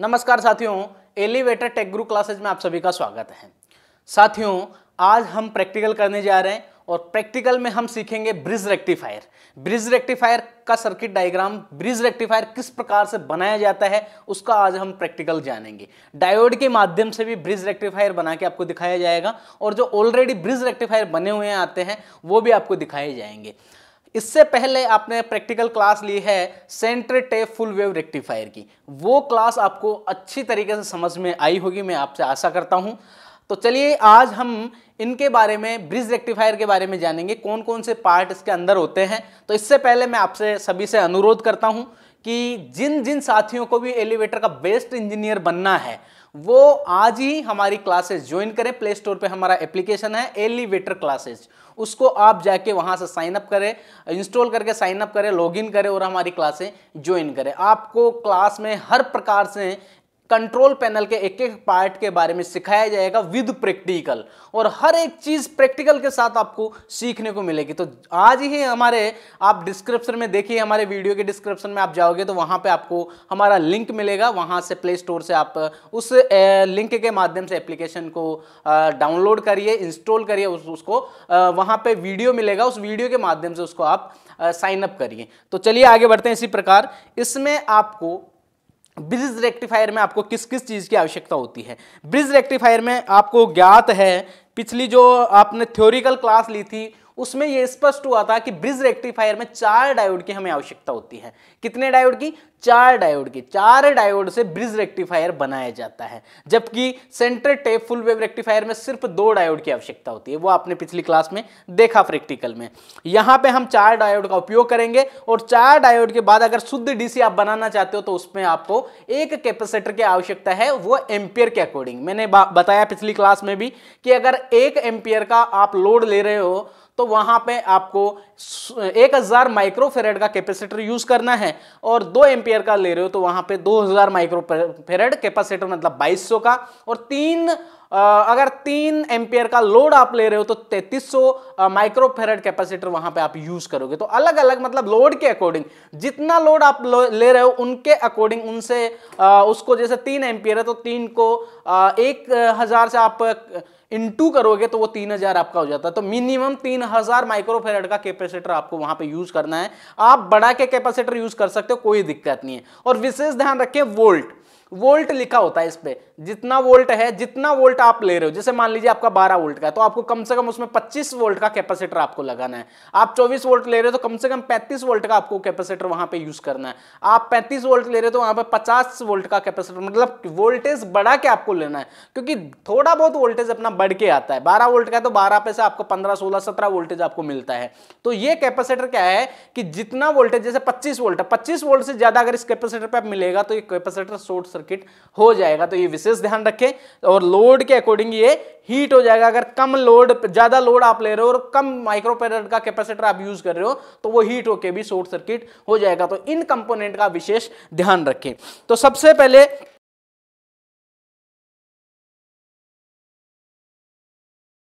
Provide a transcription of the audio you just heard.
नमस्कार साथियों elevator take group classes में आप सभी का स्वागत है साथियों आज हम प्रैक्टिकल करने जा रहे हैं और प्रैक्टिकल में हम सीखेंगे ब्रिज रेक्टिफायर ब्रिज रेक्टिफायर का सर्किट डायग्राम ब्रिज रेक्टिफायर किस प्रकार से बनाया जाता है उसका आज हम प्रैक्टिकल जानेंगे डायोड के माध्यम से भी ब्रिज रेक्टिफायर बना के आपको दिखाया जाएगा और जो ऑलरेडी ब्रिज रेक्टिफायर बने हुए आते हैं वो भी आपको दिखाए जाएंगे इससे पहले आपने प्रैक्टिकल क्लास ली है centre tap full wave rectifier की वो क्लास आपको अच्छी तरीके से समझ में आई होगी मैं आपसे आशा करता हूँ तो चलिए आज हम इनके बारे में ब्रिज रेक्टिफायर के बारे में जानेंगे कौन कौन से पार्ट इसके अंदर होते हैं तो इससे पहले मैं आपसे सभी से अनुरोध करता हूँ कि जिन जिन साथियों को भी एलिवेटर का बेस्ट इंजीनियर बनना है वो आज ही हमारी क्लासेस ज्वाइन करें प्ले स्टोर पे हमारा एप्लीकेशन है एलिवेटर क्लासेस उसको आप जाके वहाँ से साइन अप करें इंस्टॉल करके साइन अप करें लॉगिन करें और हमारी क्लासें ज्वाइन करें आपको क्लास में हर प्रकार से कंट्रोल पैनल के एक एक पार्ट के बारे में सिखाया जाएगा विद प्रैक्टिकल और हर एक चीज़ प्रैक्टिकल के साथ आपको सीखने को मिलेगी तो आज ही हमारे आप डिस्क्रिप्शन में देखिए हमारे वीडियो के डिस्क्रिप्शन में आप जाओगे तो वहाँ पे आपको हमारा लिंक मिलेगा वहां से प्ले स्टोर से आप उस लिंक के माध्यम से एप्लीकेशन को डाउनलोड करिए इंस्टॉल करिए उस, उसको वहाँ पर वीडियो मिलेगा उस वीडियो के माध्यम से उसको आप साइन अप करिए तो चलिए आगे बढ़ते हैं इसी प्रकार इसमें आपको ब्रिज रेक्टिफायर में आपको किस किस चीज़ की आवश्यकता होती है ब्रिज रेक्टिफायर में आपको ज्ञात है पिछली जो आपने थ्योरिकल क्लास ली थी उसमें यह स्पष्ट हुआ था कि ब्रिज रेक्टिफायर में चार डायोड की हमें आवश्यकता होती है कितने डायोड की चार डायोड की चार डायोड से ब्रिज रेक्टिफायर बनाया जाता है जबकि centre tap full wave rectifier में सिर्फ दो डायोड की आवश्यकता होती है वो आपने पिछली क्लास में देखा प्रैक्टिकल में यहां पे हम चार डायोड का उपयोग करेंगे और चार डायोड के बाद अगर शुद्ध डीसी आप बनाना चाहते हो तो उसमें आपको एक कैपेसिटर की आवश्यकता है वो एम्पियर के अकॉर्डिंग मैंने बताया पिछली क्लास में भी कि अगर एक एम्पियर का आप लोड ले रहे हो तो वहां पे आपको 1000 माइक्रोफेरेड का कैपेसिटर यूज करना है और दो एम्पियर का ले रहे हो तो वहां पे 2000 माइक्रोफेरेड कैपेसिटर मतलब 2200 का और तीन अगर तीन एम्पियर का लोड आप ले रहे हो तो 3300 माइक्रोफेरेड कैपेसिटर वहां पे आप यूज करोगे तो अलग अलग मतलब लोड के अकॉर्डिंग जितना लोड आप लो, ले रहे हो उनके अकॉर्डिंग उनसे आ, उसको जैसे तीन एम्पियर है तो तीन को आ, एक हजार से आप इनटू करोगे तो वो तीन हजार आपका हो जाता है तो मिनिमम तीन हजार माइक्रोफेरेड का कैपेसिटर आपको वहां पे यूज करना है आप बड़ा के कैपेसिटर यूज कर सकते हो कोई दिक्कत नहीं है और विशेष ध्यान रखें वोल्ट वोल्ट लिखा होता है इस पर जितना वोल्ट है जितना वोल्ट आप ले रहे हो जैसे मान लीजिए आपका 12 वोल्ट का है तो आपको कम से कम उसमें 25 वोल्ट का कैपेसिटर आपको लगाना है आप 24 वोल्ट ले रहे हो तो कम से कम 35 वोल्ट का आपको कैपेसिटर वहां पे यूज करना है आप 35 वोल्ट ले रहे हो तो वहां पे 50 वोल्ट का कैपेसिटर मतलब वोल्टेज बढ़ा के आपको लेना है क्योंकि थोड़ा बहुत वोल्टेज अपना बढ़ के आता है बारह वोल्ट का तो बारह पे से आपको पंद्रह सोलह सत्रह वोल्टेज आपको मिलता है तो ये कैपेसिटर क्या है कि जितना वोल्टेज जैसे पच्चीस वोल्ट है पच्चीस वोल्ट से ज्यादा अगर इस कैपेसिटर पर मिलेगा तो ये कैपेसिटर शोर्ट सर्किट सर्किट हो जाएगा तो ये विशेष ध्यान रखें और लोड के अकॉर्डिंग ये हीट हो जाएगा अगर कम लोड ज्यादा लोड आप ले रहे हो और कम माइक्रोपेरेट का कैपेसिटर आप यूज कर रहे हो तो वो हीट होके भी शॉर्ट सर्किट हो जाएगा तो इन कंपोनेंट का विशेष ध्यान रखें तो सबसे पहले